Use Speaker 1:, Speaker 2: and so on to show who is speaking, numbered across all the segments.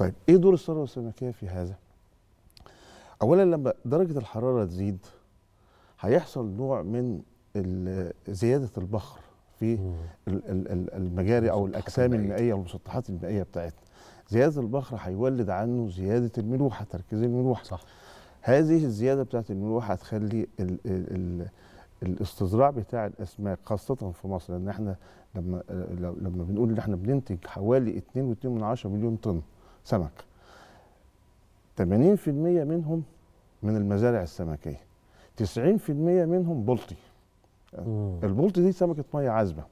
Speaker 1: طيب ايه دور الثروه السمكيه في هذا؟ اولا لما درجه الحراره تزيد هيحصل نوع من زياده البخر في المجاري او الاجسام المائيه والمسطحات المائيه بتاعتنا زياده البخر هيولد عنه زياده الملوحه تركيز الملوحه صح هذه الزياده بتاعت الملوحه هتخلي الـ الـ الـ الاستزراع بتاع الاسماك خاصه في مصر لان احنا لما لما بنقول ان احنا بننتج حوالي 2.2 مليون طن سمك 80% منهم من المزارع السمكيه 90% منهم بلطي البلطي دي سمكه ميه عذبه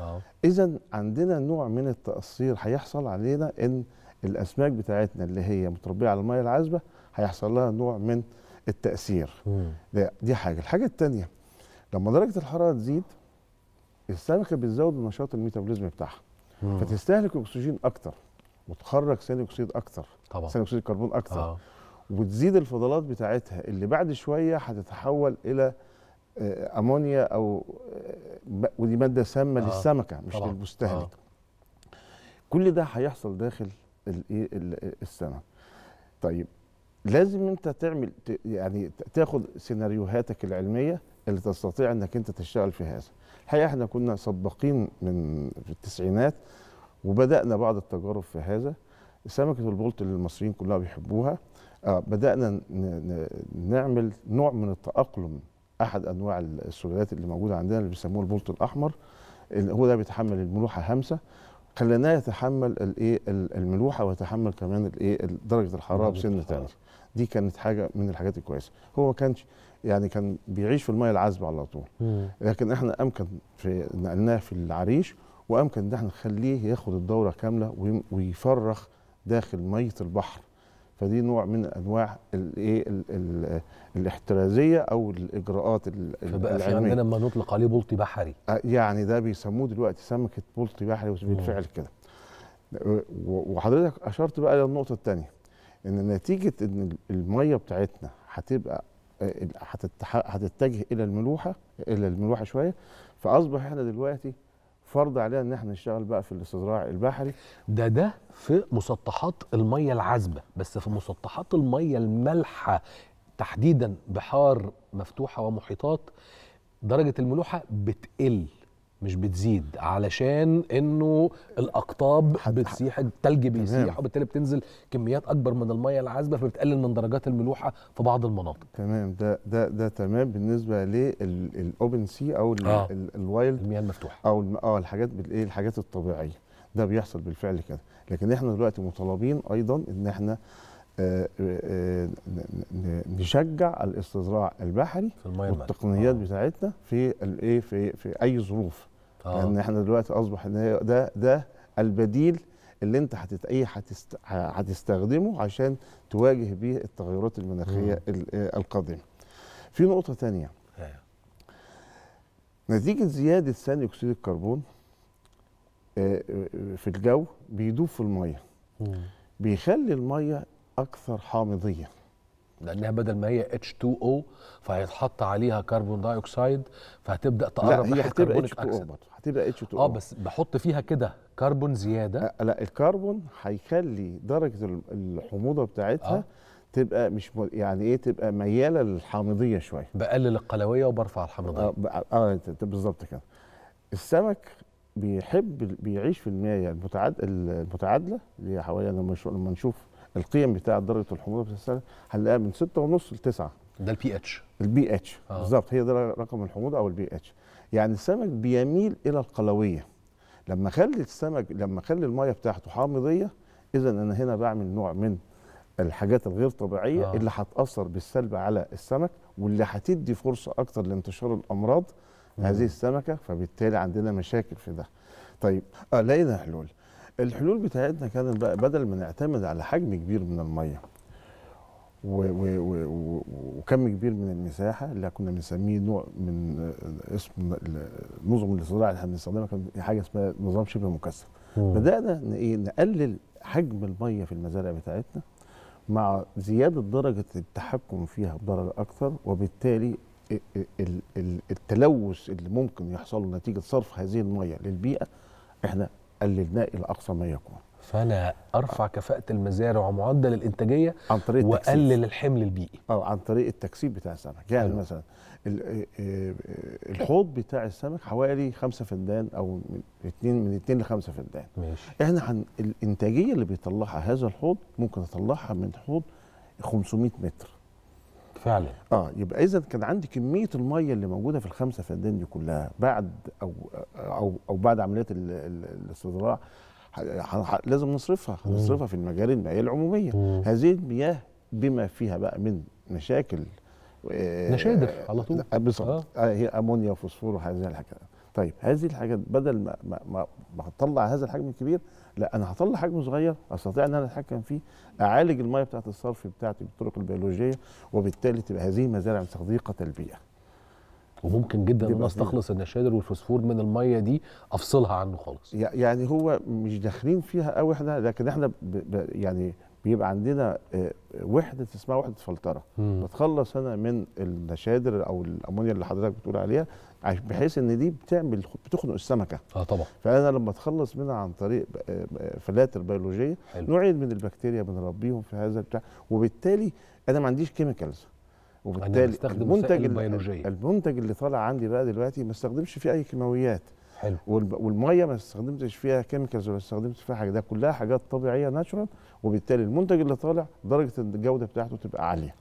Speaker 1: اه. اذا عندنا نوع من التاثير هيحصل علينا ان الاسماك بتاعتنا اللي هي متربيه على الميه العذبه هيحصل لها نوع من التاثير ده دي حاجه الحاجه الثانيه لما درجه الحراره تزيد السمكه بتزود النشاط الميتابوليزم بتاعها فتستهلك اكسجين اكتر وتخرج ثاني اكسيد اكتر طبعا ثاني اكسيد الكربون اكتر آه. وتزيد الفضلات بتاعتها اللي بعد شويه هتتحول الى آه، امونيا او آه، ودي ماده سامه آه. للسمكه مش طبعا. للمستهلك آه. كل ده هيحصل داخل الايه السمك طيب لازم انت تعمل يعني تاخد سيناريوهاتك العلميه اللي تستطيع انك انت تشتغل في هذا الحقيقه احنا كنا سباقين من في التسعينات وبدانا بعض التجارب في هذا سمكه البولت اللي المصريين كلها بيحبوها آه، بدانا نعمل نوع من التاقلم احد انواع السلالات اللي موجوده عندنا اللي بيسموه البولت الاحمر اللي هو ده بيتحمل الملوحه همسه خليناه يتحمل الايه الملوحه ويتحمل كمان الايه درجه الحراره بسن ثاني دي كانت حاجه من الحاجات الكويسه هو كان يعني كان بيعيش في الميه العذبه على طول لكن احنا امكن في نقلناه في العريش وامكن ان احنا نخليه ياخد الدوره كامله ويفرخ داخل ميه البحر فدي نوع من انواع الايه الاحترازيه او الاجراءات فبقى في عندنا لما نطلق عليه بلطي بحري يعني ده بيسموه دلوقتي سمكه بلطي بحري بالفعل كده وحضرتك اشرت بقى للنقطه الثانيه ان نتيجه ان الميه بتاعتنا هتبقى آه، هتتجه الى الملوحه الى الملوحه شويه فاصبح احنا دلوقتي فرض علينا ان احنا نشتغل بقى في الاستزراع البحري ده ده في مسطحات الميه العذبه بس في مسطحات الميه المالحه تحديدا بحار مفتوحه ومحيطات درجه الملوحه بتقل مش بتزيد علشان انه الاقطاب بتسيح الثلج بيسيح وبالتالي بتنزل كميات اكبر من الميه العذبه فبتقلل من درجات الملوحه في بعض المناطق تمام ده ده ده تمام بالنسبه للاوبن سي او آه. الوايلد المياه المفتوحه او اه الحاجات ايه الحاجات الطبيعيه ده بيحصل بالفعل كده لكن احنا دلوقتي مطالبين ايضا ان احنا آه، آه، نشجع الاستزراع البحري والتقنيات آه. بتاعتنا في الايه في في اي ظروف آه. لان احنا دلوقتي اصبح ان ده ده البديل اللي انت هتت اي هتست... هتستخدمه عشان تواجه بيه التغيرات المناخيه القادمه. في نقطه ثانيه إيه. نتيجه زياده ثاني اكسيد الكربون آه، آه، في الجو بيدوب في الميه بيخلي الميه اكثر حامضيه لانها بدل ما هي H2O فهيتحط عليها كربون دايوكسيد فهتبدا تقرب لا هي هتبقى 2 هتبقى H2O اه بس بحط فيها كده كربون زياده لا الكربون هيخلي درجه الحموضه بتاعتها آه. تبقى مش يعني ايه تبقى مياله للحامضيه شويه بقلل القلويه وبرفع الحامضيه اه, آه بالظبط كده السمك بيحب بيعيش في المياه يعني المتعادله المتعادله اللي حوالي لما نشوف القيم بتاع درجه الحموضه بتاعت هنلاقيها من 6.5 ل 9 ده البي اتش البي اتش آه. بالظبط هي ده رقم الحموضه او البي اتش يعني السمك بيميل الى القلويه لما اخلي السمك لما اخلي الميه بتاعته حامضيه اذا انا هنا بعمل نوع من الحاجات الغير طبيعيه آه. اللي هتاثر بالسلب على السمك واللي هتدي فرصه اكتر لانتشار الامراض هذه السمكه فبالتالي عندنا مشاكل في ده طيب آه لقينا حلول الحلول بتاعتنا كانت بقى بدل ما نعتمد على حجم كبير من الميه وكم كبير من المساحه اللي كنا بنسميه نوع من اسم نظم الزراعه اللي احنا بنستخدمها كان حاجه اسمها نظام شبه مكثف بدانا ايه نقلل حجم الميه في المزارع بتاعتنا مع زياده درجه التحكم فيها بدرجه اكثر وبالتالي التلوث اللي ممكن يحصل نتيجه صرف هذه الميه للبيئه احنا قللناه الى اقصى ما يكون فانا ارفع آه. كفاءه المزارع ومعدل الانتاجيه عن طريق التكسيب. واقلل الحمل البيئي اه عن طريق التكسيب بتاع السمك يعني أيوه. مثلا آه، آه، الحوض بتاع السمك حوالي 5 فدان او من 2 من 2 ل 5 فدان ماشي احنا عن الانتاجيه اللي بيطلعها هذا الحوض ممكن اطلعها من حوض 500 متر فعلا اه يبقى اذا كان عندي كميه الميه اللي موجوده في الخمسه فدان دي كلها بعد او او او بعد عمليه الاستزراع لازم نصرفها نصرفها في المجاري المائيه العموميه مم. هذه المياه بما فيها بقى من مشاكل نشادر آه، على طول آه، بالظبط آه. آه. هي امونيا وفوسفور وهذه الحاجات طيب هذه الحاجات بدل ما ما, ما هتطلع هذا الحجم الكبير لا انا هطلع حجم صغير استطيع ان انا اتحكم فيه اعالج الميه بتاعه الصرف بتاعتي بالطرق البيولوجيه وبالتالي تبقى هذه مزارع صديقه البيئه وممكن جدا ان استخلص النشادر والفوسفور من الميه دي افصلها عنه خالص يعني هو مش داخلين فيها قوي احنا لكن احنا ب ب يعني بيبقى عندنا آه، وحده اسمها وحده فلتره بتخلص انا من النشادر او الامونيا اللي حضرتك بتقول عليها بحيث ان دي بتعمل بتخنق السمكه اه طبعا فانا لما اتخلص منها عن طريق آه، آه، فلاتر بيولوجيه نوعين من البكتيريا بنربيهم في هذا البتاع وبالتالي انا ما عنديش كيميكالز وبالتالي المنتج المنتج اللي طالع عندي بقى دلوقتي ما استخدمش فيه اي كيماويات حلو والميه ما استخدمتش فيها كيميكالز ولا استخدمت فيها حاجه ده كلها حاجات طبيعيه ناتشورال وبالتالي المنتج اللي طالع درجه الجوده بتاعته تبقى عاليه